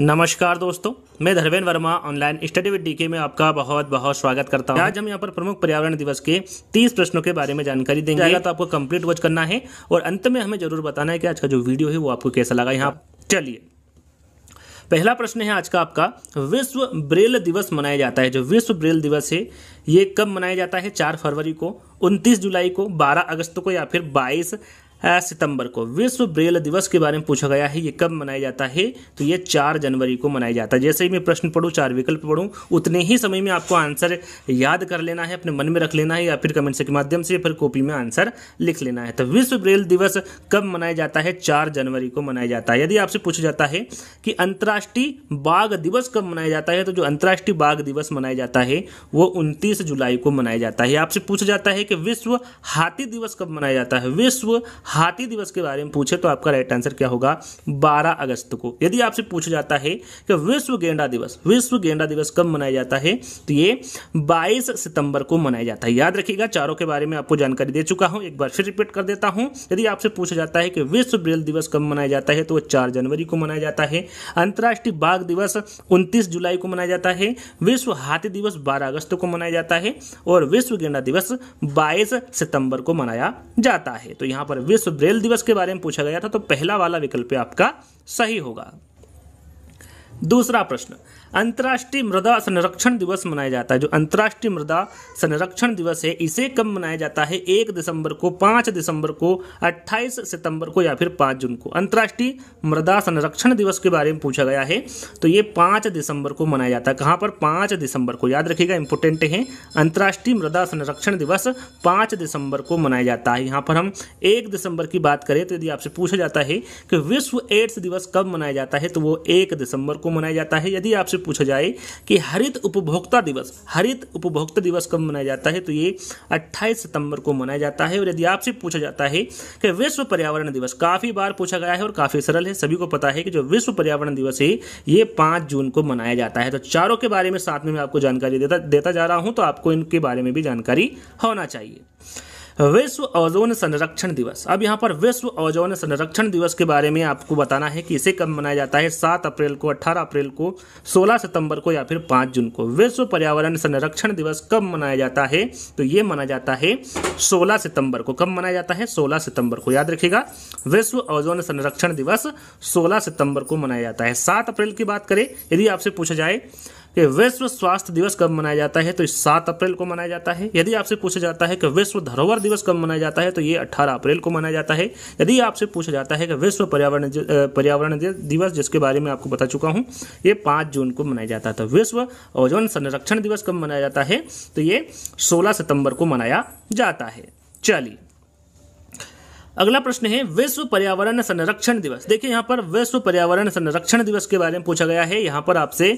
नमस्कार दोस्तों मैं Dharmendra Verma online study with DK में आपका बहुत बहुत स्वागत करता हूं आज हम यहां पर प्रमुख पर्यावरण दिवस के 30 प्रश्नों के बारे में जानकारी देंगे तो आपको कंप्लीट वॉच करना है और अंत में हमें जरूर बताना है कि आज का जो वीडियो है वो आपको कैसा लगा यहाँ चलिए पहला प्रश्न है आज का आपका विश्व ब्रेल दिवस मनाया जाता है जो विश्व ब्रेल दिवस है ये कब मनाया जाता है चार फरवरी को उनतीस जुलाई को बारह अगस्त को या फिर बाईस सितंबर को विश्व ब्रेल दिवस के बारे में पूछा गया है ये कब मनाया जाता है तो ये चार जनवरी को मनाया जाता है जैसे ही मैं प्रश्न पढ़ूँ चार विकल्प पढ़ूँ उतने ही समय में आपको आंसर याद कर लेना है अपने मन में रख लेना है या फिर कमेंट्स के माध्यम से फिर कॉपी में आंसर लिख लेना है तो विश्व ब्रेल दिवस कब मनाया जाता है चार जनवरी को मनाया जाता है यदि आपसे पूछा जाता है कि अंतर्राष्ट्रीय बाघ दिवस कब मनाया जाता है तो जो अंतर्राष्ट्रीय बाघ दिवस मनाया जाता है वो उनतीस जुलाई को मनाया जाता है आपसे पूछा जाता है कि विश्व हाथी दिवस कब मनाया जाता है विश्व हाथी दिवस के बारे में पूछे तो आपका राइट आंसर क्या होगा 12 अगस्त को यदि आपसे पूछा जाता है कि विश्व गेंडा दिवस विश्व गेंडा दिवस कब मनाया जाता है तो ये 22 सितंबर को मनाया जाता है याद रखिएगा चारों के बारे में आपको जानकारी दे चुका हूं एक बार फिर रिपीट कर देता हूं यदि आपसे पूछा जाता है कि विश्व ब्रेल दिवस कब मनाया जाता है तो चार जनवरी को मनाया जाता है अंतर्राष्ट्रीय बाघ दिवस उनतीस जुलाई को मनाया जाता है विश्व हाथी दिवस बारह अगस्त को मनाया जाता है और विश्व गेंडा दिवस बाईस सितंबर को मनाया जाता है तो यहां पर विश्व विश्व ब्रेल दिवस के बारे में पूछा गया था तो पहला वाला विकल्प आपका सही होगा दूसरा प्रश्न अंतर्राष्ट्रीय मृदा संरक्षण दिवस मनाया जाता है जो अंतर्राष्ट्रीय मृदा संरक्षण दिवस है इसे कब मनाया जाता है एक दिसंबर को पाँच दिसंबर को अट्ठाईस सितंबर को या फिर पाँच जून को अंतर्राष्ट्रीय मृदा संरक्षण दिवस के बारे में पूछा गया है तो ये पाँच दिसंबर को मनाया जाता है कहाँ पर पाँच दिसंबर को याद रखिएगा इंपोर्टेंट है अंतर्राष्ट्रीय मृदा संरक्षण दिवस पाँच दिसंबर को मनाया जाता है यहाँ पर हम एक दिसंबर की बात करें तो यदि आपसे पूछा जाता है कि विश्व एड्स दिवस कब मनाया जाता है तो वो एक दिसंबर को मनाया जाता है यदि आपसे पूछा जाए कि हरित उपभोक्ता दिवस हरित उपभोक्ता दिवस कब मनाया जाता है तो ये 28 सितंबर को मनाया जाता है और यदि आपसे पूछा जाता है कि विश्व पर्यावरण दिवस काफ़ी बार पूछा गया है और काफ़ी सरल है सभी को पता है कि जो विश्व पर्यावरण दिवस है ये पांच जून को मनाया जाता है तो चारों के बारे में साथ में मैं आपको जानकारी देता देता जा रहा हूं तो आपको इनके बारे में भी जानकारी होना चाहिए विश्व ओजोन संरक्षण दिवस अब यहाँ पर विश्व ओजोन संरक्षण दिवस के बारे में आपको बताना है कि इसे कब मनाया जाता है सात अप्रैल को अट्ठारह अप्रैल को सोलह सितंबर को या फिर पाँच जून को विश्व पर्यावरण संरक्षण दिवस कब मनाया जाता है तो ये मनाया जाता है सोलह सितंबर को कब मनाया जाता है सोलह सितंबर को याद रखिएगा विश्व ओजोन संरक्षण दिवस सोलह सितंबर को मनाया जाता है सात अप्रैल की बात करें यदि आपसे पूछा जाए कि विश्व स्वास्थ्य दिवस कब मनाया जाता है तो सात अप्रैल को मनाया जाता है यदि आपसे पूछा जाता है कि विश्व धरोहर दिवस कब मनाया जाता है तो ये अट्ठारह अप्रैल को मनाया जाता है यदि आपसे पूछा जाता है कि विश्व पर्यावरण पर्यावरण दिवस जिसके बारे में आपको बता चुका हूँ ये पाँच जून को मनाया जाता है विश्व ओजोन संरक्षण दिवस कब मनाया जाता है तो ये सोलह सितंबर को मनाया जाता है चलिए अगला प्रश्न है विश्व पर्यावरण संरक्षण दिवस देखिए यहाँ पर विश्व पर्यावरण संरक्षण दिवस के बारे में पूछा गया है यहाँ पर आपसे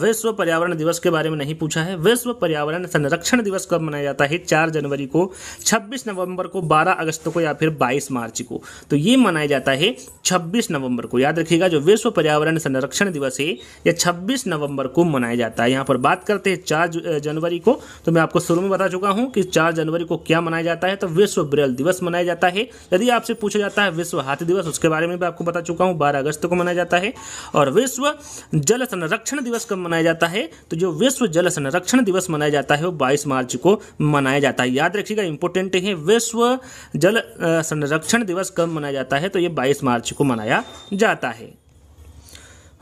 विश्व पर्यावरण दिवस के बारे में नहीं पूछा है विश्व पर्यावरण संरक्षण दिवस कब मनाया जाता है चार जनवरी को छब्बीस नवंबर को बारह अगस्त को या फिर बाईस मार्च को तो ये मनाया जाता है छब्बीस नवंबर को याद रखिएगा जो विश्व पर्यावरण संरक्षण दिवस है यह छब्बीस नवंबर को मनाया जाता है यहाँ पर बात करते हैं चार जनवरी को तो मैं आपको शुरू में बता चुका हूँ कि चार जनवरी को क्या मनाया जाता है तो विश्व ब्रेल दिवस मनाया जाता है यदि आपसे पूछा जाता है विश्व हाथी दिवस उसके बारे में भी आपको बता चुका हूँ बारह अगस्त को मनाया जाता है और विश्व जल संरक्षण दिवस कब मनाया जाता है तो जो विश्व जल संरक्षण दिवस मनाया जाता है वो बाईस मार्च को मनाया जाता है याद रखिएगा इंपॉर्टेंट है विश्व जल संरक्षण दिवस कब मनाया जाता है तो ये बाईस मार्च को मनाया जाता है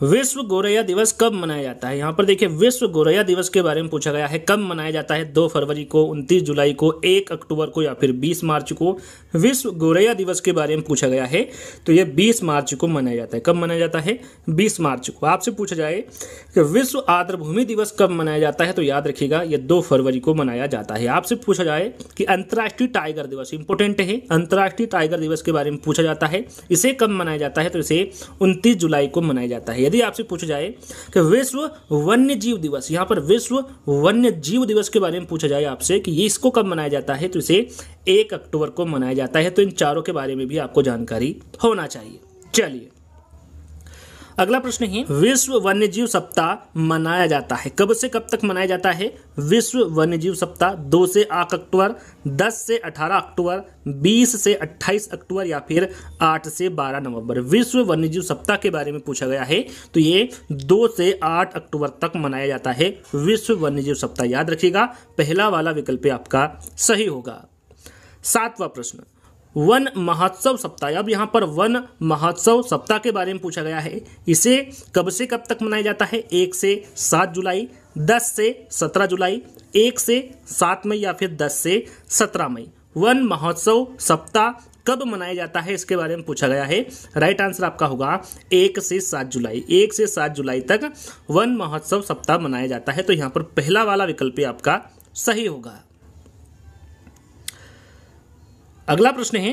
विश्व गोरैया दिवस कब मनाया जाता है यहाँ पर देखिए विश्व गोरैया दिवस के बारे में पूछा गया है कब मनाया जाता है दो फरवरी को उनतीस जुलाई को एक अक्टूबर को या फिर बीस मार्च को विश्व गोरैया दिवस के बारे में पूछा गया है तो ये बीस मार्च को मनाया जाता है कब मनाया जाता है बीस मार्च को आपसे पूछा जाए कि विश्व आर्द्रभूमि दिवस कब मनाया जाता है तो याद रखिएगा ये दो फरवरी को मनाया जाता है आपसे पूछा जाए कि अंतर्राष्ट्रीय टाइगर दिवस इंपोर्टेंट है अंतर्राष्ट्रीय टाइगर दिवस के बारे में पूछा जाता है इसे कब मनाया जाता है तो इसे उनतीस जुलाई को मनाया जाता है यदि आपसे पूछा जाए कि विश्व वन्य जीव दिवस यहाँ पर विश्व वन्य जीव दिवस के बारे में पूछा जाए आपसे कि ये इसको कब मनाया जाता है तो इसे एक अक्टूबर को मनाया जाता है तो इन चारों के बारे में भी आपको जानकारी होना चाहिए चलिए अगला प्रश्न है विश्व वन्य जीव सप्ताह मनाया जाता है कब से कब तक मनाया जाता है विश्व वन्य जीव सप्ताह दो से आठ अक्टूबर दस से अठारह अक्टूबर बीस से अट्ठाईस अक्टूबर या फिर आठ से बारह नवंबर विश्व वन्य जीव सप्ताह के बारे में पूछा गया है तो ये दो से आठ अक्टूबर तक मनाया जाता है विश्व वन्य जीव सप्ताह याद रखिएगा पहला वाला विकल्प आपका सही होगा सातवां प्रश्न वन महोत्सव सप्ताह अब यहाँ पर वन महोत्सव सप्ताह के बारे में पूछा गया है इसे कब से कब तक मनाया जाता है एक से सात जुलाई दस से सत्रह जुलाई एक से सात मई या फिर दस से सत्रह मई वन महोत्सव सप्ताह कब मनाया जाता है इसके बारे में पूछा गया है राइट आंसर आपका होगा एक से सात जुलाई एक से सात जुलाई तक वन महोत्सव सप्ताह मनाया जाता है तो यहाँ पर पहला वाला विकल्प आपका सही होगा अगला प्रश्न है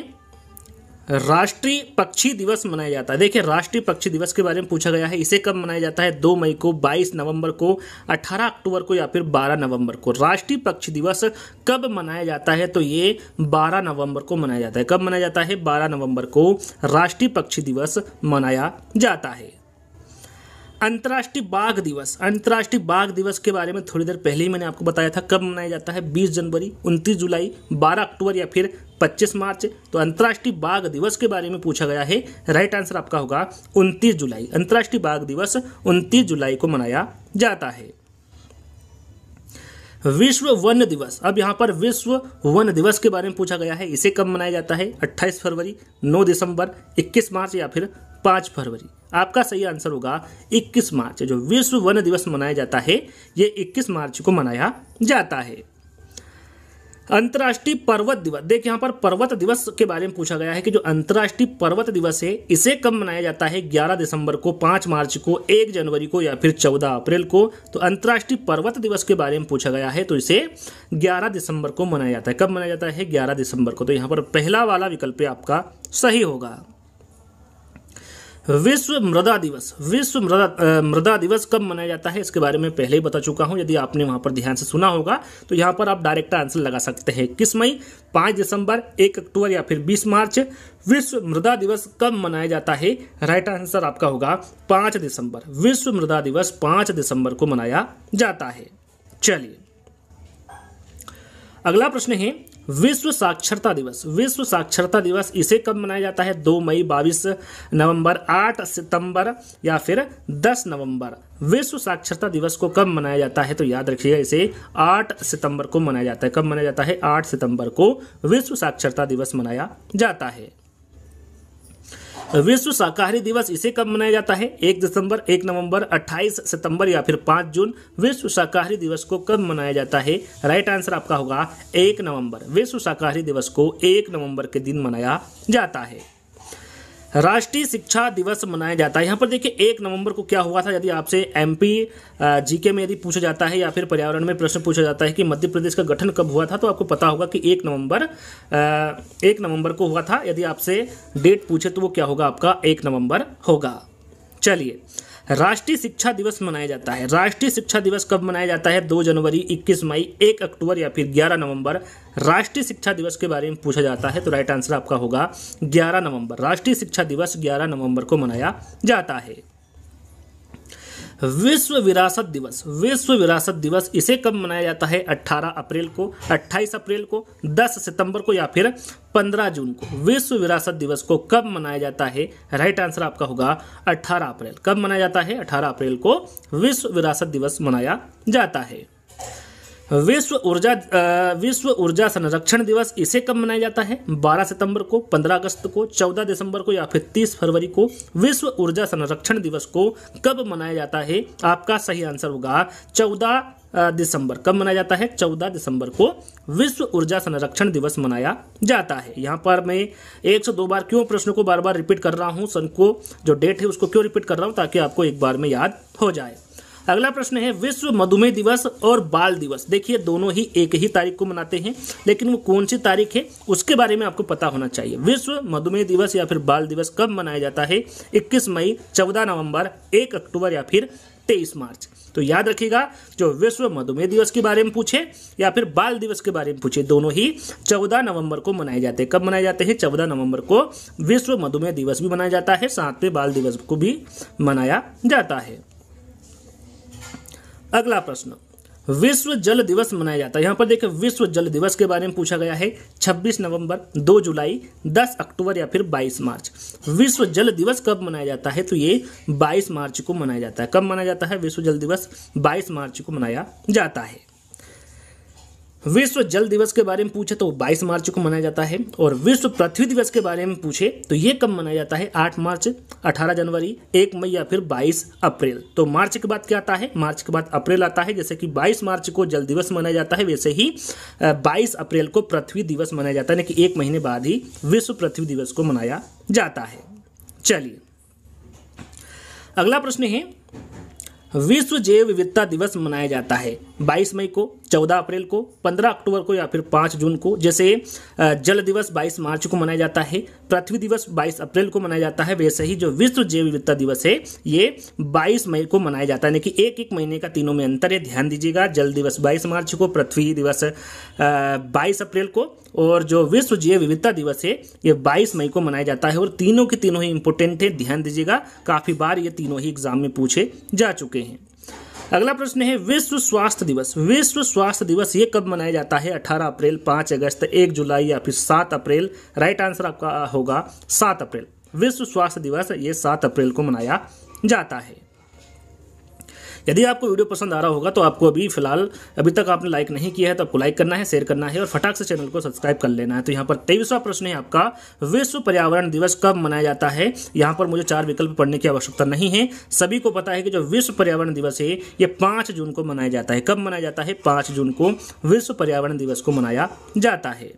राष्ट्रीय पक्षी दिवस मनाया जाता है देखिए राष्ट्रीय पक्षी दिवस के बारे में पूछा गया है इसे कब मनाया जाता है दो मई को बाईस नवंबर को अठारह अक्टूबर को या फिर बारह नवंबर को राष्ट्रीय पक्षी दिवस कब मनाया जाता है तो ये बारह नवंबर को मनाया जाता है कब मनाया जाता है बारह नवंबर को राष्ट्रीय पक्षी दिवस मनाया जाता है अंतर्राष्ट्रीय बाघ दिवस अंतर्राष्ट्रीय बाघ दिवस के बारे में थोड़ी देर पहले ही मैंने आपको बताया था कब मनाया जाता है 20 जनवरी 29 जुलाई 12 अक्टूबर या फिर 25 मार्च तो अंतर्राष्ट्रीय बाघ दिवस के बारे में पूछा गया है राइट आंसर आपका होगा 29 जुलाई अंतर्राष्ट्रीय बाघ दिवस 29 जुलाई को मनाया जाता है विश्व वन दिवस अब यहां पर विश्व वन दिवस के बारे में पूछा गया है इसे कब मनाया जाता है 28 फरवरी 9 दिसंबर 21 मार्च या फिर 5 फरवरी आपका सही आंसर होगा 21 मार्च जो विश्व वन दिवस मनाया जाता है ये 21 मार्च को मनाया जाता है अंतर्राष्ट्रीय पर्वत दिवस देख यहाँ पर पर्वत दिवस के बारे में पूछा गया है कि जो अंतर्राष्ट्रीय पर्वत दिवस है इसे कब मनाया जाता है 11 दिसंबर को 5 मार्च को 1 जनवरी को या फिर 14 अप्रैल को तो अंतर्राष्ट्रीय पर्वत दिवस के बारे में पूछा गया है तो इसे 11 दिसंबर को मनाया जाता है कब मनाया जाता है ग्यारह दिसंबर को तो यहाँ पर पहला वाला विकल्प आपका सही होगा विश्व मृदा दिवस विश्व मृदा मृदा दिवस कब मनाया जाता है इसके बारे में पहले ही बता चुका हूं यदि आपने वहां पर ध्यान से सुना होगा तो यहां पर आप डायरेक्ट आंसर लगा सकते हैं किस मई पाँच दिसंबर एक अक्टूबर या फिर बीस मार्च विश्व मृदा दिवस कब मनाया जाता है राइट आंसर आपका होगा पाँच दिसंबर विश्व मृदा दिवस पाँच दिसंबर को मनाया जाता है चलिए अगला प्रश्न है विश्व साक्षरता दिवस विश्व साक्षरता दिवस इसे कब मनाया जाता है दो मई बाईस नवंबर आठ सितंबर या फिर दस नवंबर विश्व साक्षरता दिवस को कब मनाया जाता है तो याद रखिएगा इसे आठ सितंबर को मनाया जाता है कब मनाया जाता है आठ सितंबर को विश्व साक्षरता दिवस मनाया जाता है विश्व शाकाहारी दिवस इसे कब मनाया जाता है एक दिसंबर एक नवंबर अट्ठाईस सितंबर या फिर पांच जून विश्व शाकाहारी दिवस को कब मनाया जाता है राइट आंसर आपका होगा एक नवंबर विश्व शाकाहारी दिवस को एक नवंबर के दिन मनाया जाता है राष्ट्रीय शिक्षा दिवस मनाया जाता है यहाँ पर देखिए एक नवंबर को क्या हुआ था यदि आपसे एमपी जीके में यदि पूछा जाता है या फिर पर्यावरण में प्रश्न पूछा जाता है कि मध्य प्रदेश का गठन कब हुआ था तो आपको पता होगा कि एक नवंबर एक नवंबर को हुआ था यदि आपसे डेट पूछे तो वो क्या होगा आपका एक नवंबर होगा चलिए राष्ट्रीय शिक्षा दिवस मनाया जाता है राष्ट्रीय शिक्षा दिवस कब मनाया जाता है दो जनवरी इक्कीस मई एक अक्टूबर या फिर ग्यारह नवंबर राष्ट्रीय शिक्षा दिवस के बारे में पूछा जाता है तो राइट आंसर आपका होगा ग्यारह नवंबर राष्ट्रीय शिक्षा दिवस ग्यारह नवंबर को मनाया जाता है विश्व विरासत दिवस विश्व विरासत दिवस इसे कब मनाया जाता है 18 अप्रैल को 28 अप्रैल को 10 सितंबर को या फिर 15 जून को विश्व विरासत दिवस को कब मनाया जाता है राइट आंसर आपका होगा 18 अप्रैल कब मनाया जाता है 18 अप्रैल को विश्व विरासत दिवस मनाया जाता है विश्व ऊर्जा विश्व ऊर्जा संरक्षण दिवस इसे कब मनाया जाता है 12 सितंबर को 15 अगस्त को 14 दिसंबर को या फिर 30 फरवरी को विश्व ऊर्जा संरक्षण दिवस को कब मनाया जाता है आपका सही आंसर होगा 14 दिसंबर कब मनाया जाता है 14 दिसंबर को विश्व ऊर्जा संरक्षण दिवस मनाया जाता है यहाँ पर मैं एक से दो बार क्यों प्रश्न को बार बार रिपीट कर रहा हूँ सन को जो डेट है उसको क्यों रिपीट कर रहा हूँ ताकि आपको एक बार में याद हो जाए अगला प्रश्न है विश्व मधुमेह दिवस और बाल दिवस देखिए दोनों ही एक ही तारीख को मनाते हैं लेकिन वो कौन सी तारीख है उसके बारे में आपको पता होना चाहिए विश्व मधुमेह दिवस या फिर बाल दिवस कब मनाया जाता है 21 मई 14 नवंबर 1 अक्टूबर या फिर 23 मार्च तो याद रखिएगा जो विश्व मधुमेह दिवस के बारे में पूछे या फिर बाल दिवस के बारे में पूछे दोनों ही चौदह नवंबर को मनाए जाते हैं कब मनाए जाते हैं चौदह नवंबर को विश्व मधुमेह दिवस भी मनाया जाता है साथ में बाल दिवस को भी मनाया जाता है अगला प्रश्न विश्व जल दिवस मनाया जाता है यहाँ पर देखिए विश्व जल दिवस के बारे में पूछा गया है 26 नवंबर 2 जुलाई 10 अक्टूबर या फिर 22 मार्च विश्व जल दिवस कब मनाया जाता है तो ये 22 मार्च को मनाया जाता है कब मनाया जाता है विश्व जल दिवस 22 मार्च को मनाया जाता है विश्व जल दिवस के बारे में पूछे तो 22 मार्च को मनाया जाता है और विश्व पृथ्वी दिवस के बारे में पूछे तो ये कब मनाया जाता है 8 मार्च 18 जनवरी 1 मई या फिर 22 अप्रैल तो मार्च के बाद क्या आता है मार्च के बाद अप्रैल आता है जैसे कि 22 मार्च को जल दिवस मनाया जाता है वैसे ही 22 अप्रैल को पृथ्वी दिवस मनाया जाता है यानी कि एक महीने बाद ही विश्व पृथ्वी दिवस को मनाया जाता है चलिए अगला प्रश्न है विश्व जैव विविधता दिवस मनाया जाता है 22 मई को चौदह अप्रैल को पंद्रह अक्टूबर को या फिर पाँच जून को जैसे जल दिवस बाईस मार्च को मनाया जाता है पृथ्वी दिवस बाईस अप्रैल को मनाया जाता है वैसे ही जो विश्व जैव विविधता दिवस है ये बाईस मई को मनाया जाता है यानी कि एक एक महीने का तीनों में अंतर है ध्यान दीजिएगा जल दिवस बाईस मार्च को पृथ्वी दिवस बाईस अप्रैल को और जो विश्व जैव विविधता दिवस है ये बाईस मई को मनाया जाता है और तीनों के तीनों ही इंपोर्टेंट है ध्यान दीजिएगा काफ़ी बार ये तीनों ही एग्जाम में पूछे जा चुके हैं अगला प्रश्न है विश्व स्वास्थ्य दिवस विश्व स्वास्थ्य दिवस ये कब मनाया जाता है 18 अप्रैल 5 अगस्त 1 जुलाई या फिर 7 अप्रैल राइट आंसर आपका होगा 7 अप्रैल विश्व स्वास्थ्य दिवस ये 7 अप्रैल को मनाया जाता है यदि आपको वीडियो पसंद आ रहा होगा तो आपको अभी फिलहाल अभी तक आपने लाइक नहीं किया है तो आपको लाइक करना है शेयर करना है और फटाक से चैनल को सब्सक्राइब कर लेना है तो यहाँ पर तेईसवा प्रश्न है आपका विश्व पर्यावरण दिवस कब मनाया जाता है यहाँ पर मुझे चार विकल्प पढ़ने की आवश्यकता नहीं है सभी को पता है कि जो विश्व पर्यावरण दिवस है ये पाँच जून को मनाया जाता है कब मनाया जाता है पाँच जून को विश्व पर्यावरण दिवस को मनाया जाता है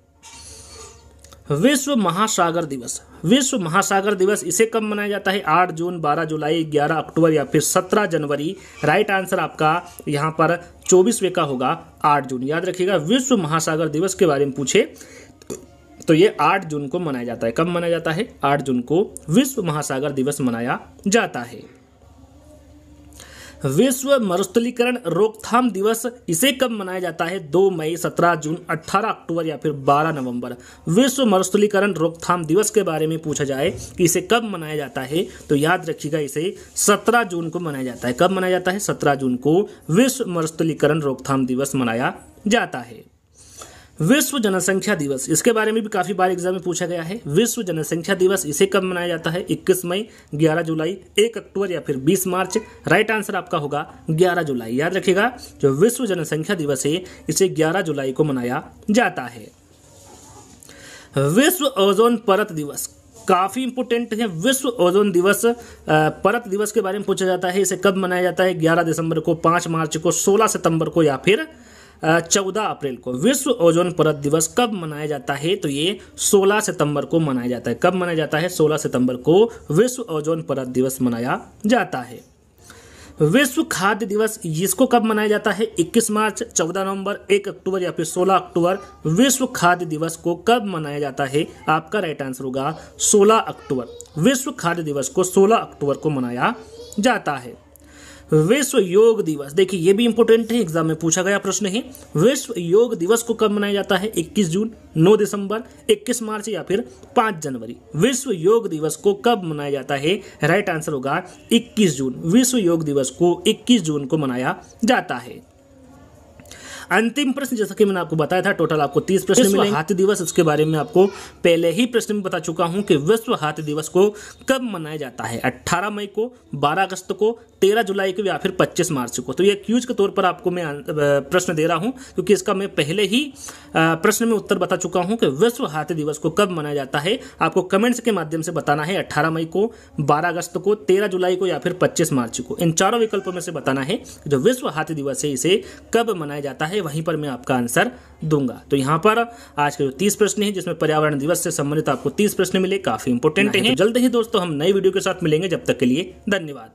विश्व महासागर दिवस विश्व महासागर दिवस इसे कब मनाया जाता है 8 जून 12 जुलाई 11 अक्टूबर या फिर 17 जनवरी राइट आंसर आपका यहाँ पर चौबीसवें का होगा 8 जून याद रखिएगा विश्व महासागर दिवस के बारे में पूछे तो ये 8 जून को मनाया जाता है कब मनाया जाता है 8 जून को विश्व महासागर दिवस मनाया जाता है विश्व मरुस्थलीकरण रोकथाम दिवस इसे कब मनाया जाता है दो मई सत्रह जून अट्ठारह अक्टूबर या फिर बारह नवंबर विश्व मरुस्थलीकरण रोकथाम दिवस के बारे में पूछा जाए कि इसे कब मनाया जाता है तो याद रखिएगा इसे सत्रह जून को मनाया जाता है कब मनाया जाता है सत्रह जून को विश्व मरुस्थलीकरण रोकथाम दिवस मनाया जाता है विश्व जनसंख्या दिवस इसके बारे में भी काफी बार एग्जाम में पूछा गया है विश्व जनसंख्या दिवस इसे कब मनाया जाता है 21 मई 11 जुलाई 1 अक्टूबर या फिर 20 मार्च राइट आंसर आपका होगा 11 जुलाई याद रखिएगा जो विश्व जनसंख्या दिवस है इसे 11 जुलाई को मनाया जाता है विश्व ओजोन परत दिवस काफ़ी इंपोर्टेंट है विश्व ओजोन दिवस परत दिवस के बारे में पूछा जाता है इसे कब मनाया जाता है ग्यारह दिसंबर को पांच मार्च को सोलह सितंबर को या फिर चौदह अप्रैल को विश्व ओजोन परत दिवस कब मनाया जाता है तो ये सोलह सितंबर को मनाया जाता है कब मनाया जाता है सोलह सितंबर को विश्व ओजोन परत दिवस मनाया जाता है विश्व खाद्य दिवस इसको कब मनाया जाता है 21 मार्च 14 नवंबर 1 अक्टूबर या फिर 16 अक्टूबर विश्व खाद्य दिवस को कब मनाया जाता है आपका राइट आंसर होगा 16 अक्टूबर विश्व खाद्य दिवस को 16 अक्टूबर को मनाया जाता है विश्व योग दिवस देखिए ये भी इंपॉर्टेंट है एग्जाम में पूछा गया प्रश्न है विश्व योग दिवस को कब मनाया जाता है 21 जून 9 दिसंबर 21 मार्च या फिर 5 जनवरी विश्व योग दिवस को कब मनाया जाता है राइट आंसर होगा 21 जून विश्व योग दिवस को 21 जून को मनाया जाता है अंतिम प्रश्न जैसा कि मैंने आपको बताया था टोटल आपको तीस प्रश्न मिले हाथी दिवस उसके बारे में आपको पहले ही प्रश्न में बता चुका हूं कि विश्व हाथी दिवस को कब मनाया जाता है 18 मई को 12 अगस्त को 13 जुलाई को या फिर 25 मार्च को तो ये क्यूज के तौर पर आपको मैं प्रश्न दे रहा हूं क्योंकि इसका मैं पहले ही प्रश्न में उत्तर बता चुका हूं कि विश्व हाथी दिवस को कब मनाया जाता है आपको कमेंट्स के माध्यम से बताना है अट्ठारह मई को बारह अगस्त को तेरह जुलाई को या फिर पच्चीस मार्च को इन चारों विकल्पों में से बताना है जो विश्व हाथी दिवस है इसे कब मनाया जाता है वहीं पर मैं आपका आंसर दूंगा तो यहाँ पर आज के जो तीस प्रश्न है जिसमें पर्यावरण दिवस से संबंधित आपको तीस प्रश्न मिले काफी इंपोर्टेंट है तो जल्द ही दोस्तों हम नई वीडियो के साथ मिलेंगे जब तक के लिए धन्यवाद